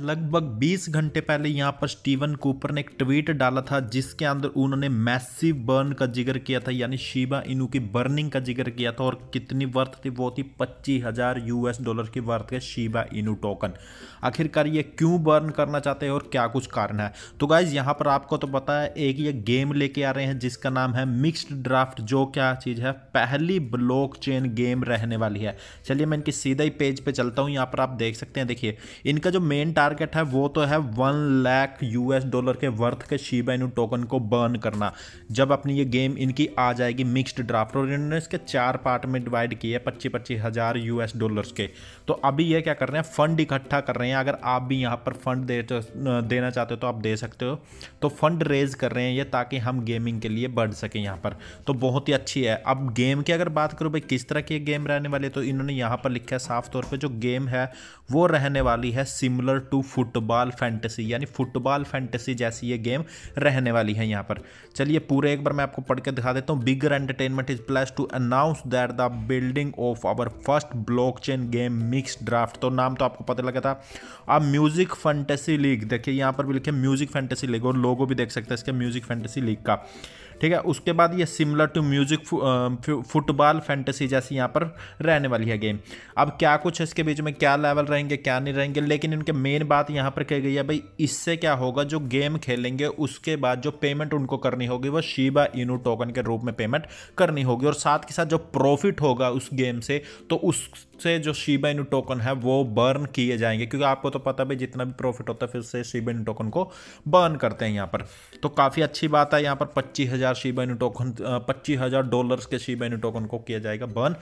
लगभग 20 घंटे पहले यहाँ पर स्टीवन कूपर ने एक ट्वीट डाला था जिसके अंदर उन्होंने मैसिव बर्न का जिक्र किया था यानी शिबा इनू की बर्निंग का जिक्र किया था और कितनी वर्थ थी वो थी पच्चीस हजार यूएस डॉलर की वर्थ है शिबा इनू टोकन आखिरकार ये क्यों बर्न करना चाहते हैं और क्या कुछ कारण है तो गाइज यहाँ पर आपको तो पता है एक ये गेम लेके आ रहे हैं जिसका नाम है मिक्सड ड्राफ्ट जो क्या चीज़ है पहली ब्लॉक गेम रहने वाली है चलिए मैं इनकी सीधा ही पेज पर चलता हूँ यहाँ पर आप देख सकते हैं देखिए इनका जो मेन टारगेट है वो तो है वन लाख यूएस डॉलर के वर्थ के शीबा इनू टोकन को बर्न करना जब अपनी ये गेम इनकी आ जाएगी मिक्स्ड ड्राफ्ट और इन्होंने इसके चार पार्ट में डिवाइड किए हैं पच्चीस पच्चीस हज़ार यू डॉलर्स के तो अभी ये क्या कर रहे हैं फंड इकट्ठा कर रहे हैं अगर आप भी यहाँ पर फंड दे देना चाहते हो तो आप दे सकते हो तो फंड रेज कर रहे हैं ये ताकि हम गेमिंग के लिए बढ़ सकें यहाँ पर तो बहुत ही अच्छी है अब गेम की अगर बात करूँ भाई किस तरह की गेम रहने वाली है तो इन्होंने यहाँ पर लिखा है साफ तौर पर जो गेम है वो रहने वाली है similar similar to football fantasy यानी फुटबॉल फैंटेसी जैसी ये गेम रहने वाली है यहाँ पर चलिए पूरे एक बार मैं आपको पढ़ के दिखा देता हूँ bigger entertainment is pleased to announce that the building of our first blockchain game mix draft तो नाम तो आपको पता लगा था अब म्यूजिक फैंटेसी लीग देखिए यहाँ पर भी लिखे म्यूजिक फैंटेसी लीग और लोगो भी देख सकते हैं इसके म्यूजिक फैंटेसी लीग का ठीक है उसके बाद ये similar to music football fantasy जैसी यहाँ पर रहने वाली है गेम अब क्या कुछ इसके बीच में क्या लेवल रहेंगे क्या नहीं रहेंगे लेकिन इनके मेन बात यहाँ पर कही गई है भाई इससे क्या होगा जो गेम खेलेंगे उसके बाद जो पेमेंट उनको करनी होगी वो शीबा इनू टोकन के रूप में पेमेंट करनी होगी और साथ के साथ जो प्रॉफिट होगा उस गेम से तो उस से जो शीबा इनू टोकन है वो बर्न किए जाएंगे क्योंकि आपको तो पता भाई जितना भी प्रॉफिट होता है फिर से शीबा इनू टोकन को बर्न करते हैं यहाँ पर तो काफ़ी अच्छी बात है यहाँ पर पच्चीस हज़ार शीबा इनू टोकन पच्चीस हज़ार डॉलर्स के शीबा इनू टोकन को किया जाएगा बर्न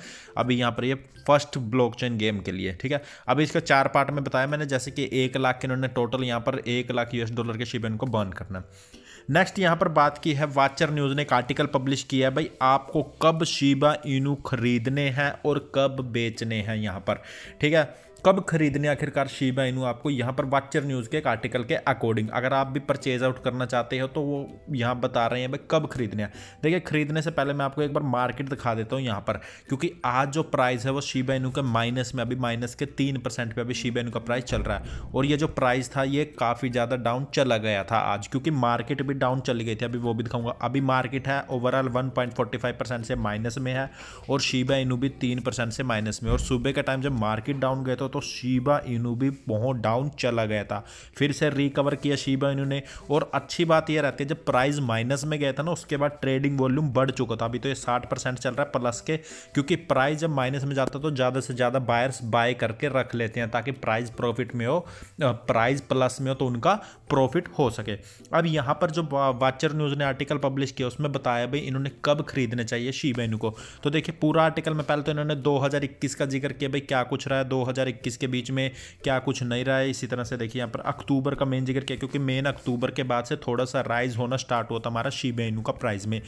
अभी यहाँ पर ये फर्स्ट ब्लॉक गेम के लिए ठीक है अभी इसका चार पार्ट में बताया मैंने जैसे कि एक लाख के इन्होंने टोटल यहाँ पर एक लाख यूएस डॉलर के शीबा इनको को बर्न करना है नेक्स्ट यहाँ पर बात की है वाचर न्यूज़ ने एक आर्टिकल पब्लिश किया है भाई आपको कब शीबा इनू खरीदने हैं और कब बेचने हैं यहाँ पर ठीक है कब खरीदने आखिरकार शीबा इनू आपको यहाँ पर वाचर न्यूज़ के एक आर्टिकल के अकॉर्डिंग अगर आप भी परचेज आउट करना चाहते हो तो वो यहाँ बता रहे हैं भाई कब खरीदने हैं देखिए खरीदने से पहले मैं आपको एक बार मार्केट दिखा देता हूँ यहाँ पर क्योंकि आज जो प्राइस है वो शीबा इनू के माइनस में अभी माइनस के तीन परसेंट पर अभी शीबा इनू का प्राइस चल रहा है और ये जो प्राइस था ये काफ़ी ज़्यादा डाउन चला गया था आज क्योंकि मार्केट भी डाउन चली गई थी अभी वो भी दिखाऊंगा अभी मार्केट है ओवरऑल वन परसेंट से माइनस में है और शीबा इनू भी तीन परसेंट से माइनस में और सुबह का टाइम जब मार्केट डाउन गए तो तो शिबा इनू भी बहुत डाउन चला गया था फिर से रिकवर किया शिबा इनू ने और अच्छी बात यह रहती है जब प्राइस माइनस में गया था ना उसके बाद ट्रेडिंग वॉल्यूम बढ़ चुका था अभी तो ये साठ परसेंट चल रहा है प्लस के क्योंकि प्राइस जब माइनस में जाता तो ज़्यादा से ज़्यादा बायर्स बाय करके रख लेते हैं ताकि प्राइस प्रॉफिट में हो प्राइस प्लस में हो तो उनका प्रॉफिट हो सके अब यहाँ पर जो वाचर न्यूज़ ने आर्टिकल पब्लिश किया उसमें बताया भाई इन्होंने कब खरीदने चाहिए शिबा इनू को तो देखिए पूरा आर्टिकल में पहले तो इन्होंने 2021 का जिक्र किया भाई क्या कुछ रहा है किसके बीच में क्या कुछ नहीं रहा है इसी तरह से देखिए यहाँ पर अक्टूबर का मेन जिक्र किया क्योंकि मेन अक्टूबर के बाद से थोड़ा सा राइज होना स्टार्ट हुआ था हमारा शीबे का प्राइस में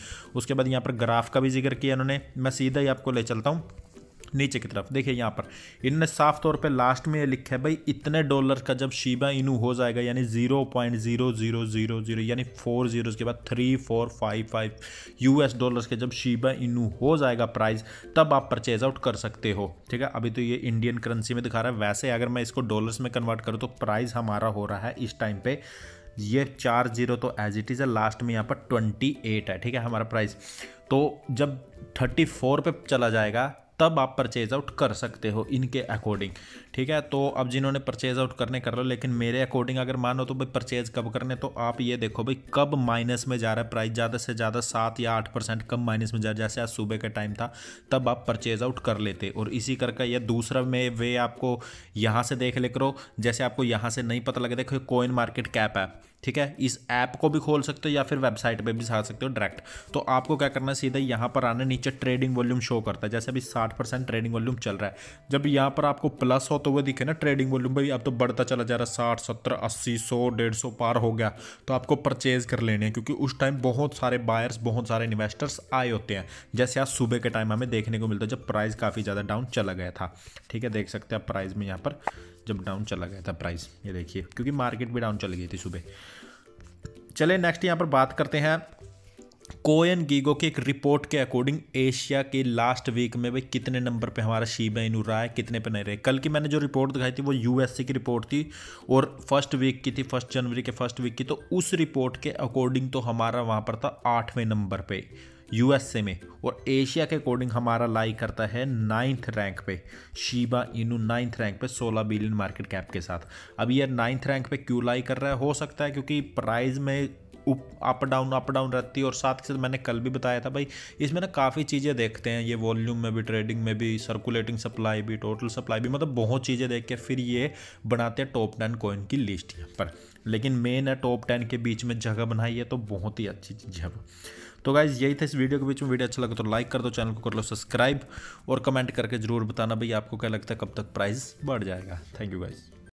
उसके बाद यहाँ पर ग्राफ का भी जिक्र किया उन्होंने मैं सीधा ही आपको ले चलता हूँ नीचे की तरफ देखिए यहाँ पर इनने साफ तौर पे लास्ट में ये लिखा है भाई इतने डॉलर का जब शीबा इनू हो जाएगा यानी zero point zero zero zero zero यानी फोर जीरो के बाद three four five five U S dollars के जब शीबा इनू हो जाएगा प्राइस तब आप परचेज आउट कर सकते हो ठीक है अभी तो ये इंडियन करेंसी में दिखा रहा है वैसे अगर मैं इसको डॉलर्स में कन्वर्ट करूँ तो प्राइस हमारा हो रहा है इस टाइम पे ये चार जीरो तो एज इट इज़ है लास्ट में यहाँ पर ट्वेंटी एट है ठीक है हमारा प्राइस तो जब थर्टी फोर पर चला जाएगा तब आप परचेज आउट कर सकते हो इनके अकॉर्डिंग ठीक है तो अब जिन्होंने परचेज आउट करने कर लो लेकिन मेरे अकॉर्डिंग अगर मानो तो भाई परचेज कब करने तो आप ये देखो भाई कब माइनस में जा रहा है प्राइस ज़्यादा से ज़्यादा सात या आठ परसेंट कब माइनस में जा रहा है जैसे आज सुबह का टाइम था तब आप परचेज आउट कर लेते और इसी करके यह दूसरा में वे आपको यहाँ से देख ले करो जैसे आपको यहाँ से नहीं पता लगे देखो कोइन मार्केट कैप है ठीक है इस ऐप को भी खोल सकते हो या फिर वेबसाइट पे भी सा सकते हो डायरेक्ट तो आपको क्या करना है सीधा यहाँ पर आना नीचे ट्रेडिंग वॉल्यूम शो करता है जैसे अभी साठ परसेंट ट्रेडिंग वॉल्यूम चल रहा है जब यहाँ पर आपको प्लस हो तो तो वो दिखे ना ट्रेडिंग वॉल्यूम भाई अब तो बढ़ता चला जा रहा है साठ सत्तर अस्सी सौ डेढ़ सौ पार हो गया तो आपको परचेज कर लेने हैं क्योंकि उस टाइम बहुत सारे बायर्स बहुत सारे इन्वेस्टर्स आए होते हैं जैसे आज सुबह के टाइम हमें देखने को मिलता है जब प्राइस काफ़ी ज़्यादा डाउन चला गया था ठीक है देख सकते हैं प्राइस में यहाँ पर जब डाउन चला गया था प्राइस ये देखिए क्योंकि मार्केट भी डाउन चली गई थी सुबह चले नेक्स्ट यहाँ पर बात करते हैं कोयन गीगो की एक रिपोर्ट के अकॉर्डिंग एशिया के लास्ट वीक में भाई कितने नंबर पे हमारा शिबा इनू रहा है कितने पे नहीं रहे कल की मैंने जो रिपोर्ट दिखाई थी वो यूएसए की रिपोर्ट थी और फर्स्ट वीक की थी फर्स्ट जनवरी के फर्स्ट वीक की तो उस रिपोर्ट के अकॉर्डिंग तो हमारा वहाँ पर था आठवें नंबर पर यूएसए में और एशिया के अकॉर्डिंग हमारा लाई करता है नाइन्थ रैंक पे शीबा इनू नाइन्थ रैंक पे 16 बिलियन मार्केट कैप के साथ अब ये नाइन्थ रैंक पे क्यों लाई कर रहा है हो सकता है क्योंकि प्राइस में उप अप डाउन अप डाउन रहती है और साथ के साथ मैंने कल भी बताया था भाई इसमें ना काफ़ी चीज़ें देखते हैं ये वॉल्यूम में भी ट्रेडिंग में भी सर्कुलेटिंग सप्लाई भी टोटल सप्लाई भी मतलब बहुत चीज़ें देख के फिर ये बनाते हैं टॉप टेन कॉइन की लिस्ट यहाँ पर लेकिन मेन है टॉप टेन के बीच में जगह बनाई है तो बहुत ही अच्छी चीज़ है तो गाइज यही था इस वीडियो के बीच में वीडियो अच्छा लगा तो लाइक कर दो चैनल को कर लो सब्सक्राइब और कमेंट करके जरूर बताना भाई आपको क्या लगता है कब तक प्राइस बढ़ जाएगा थैंक यू गाइज़